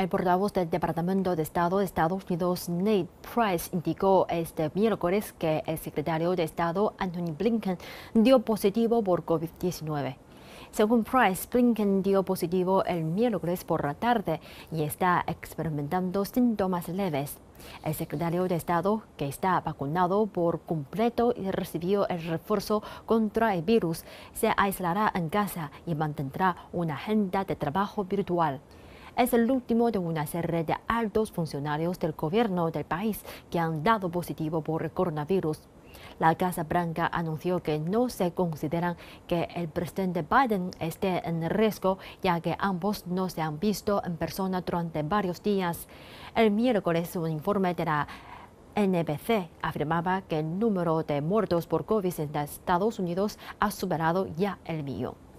El portavoz del Departamento de Estado de Estados Unidos, Nate Price, indicó este miércoles que el secretario de Estado, Anthony Blinken, dio positivo por COVID-19. Según Price, Blinken dio positivo el miércoles por la tarde y está experimentando síntomas leves. El secretario de Estado, que está vacunado por completo y recibió el refuerzo contra el virus, se aislará en casa y mantendrá una agenda de trabajo virtual es el último de una serie de altos funcionarios del gobierno del país que han dado positivo por coronavirus. La Casa Blanca anunció que no se consideran que el presidente Biden esté en riesgo, ya que ambos no se han visto en persona durante varios días. El miércoles, un informe de la NBC afirmaba que el número de muertos por COVID en Estados Unidos ha superado ya el millón.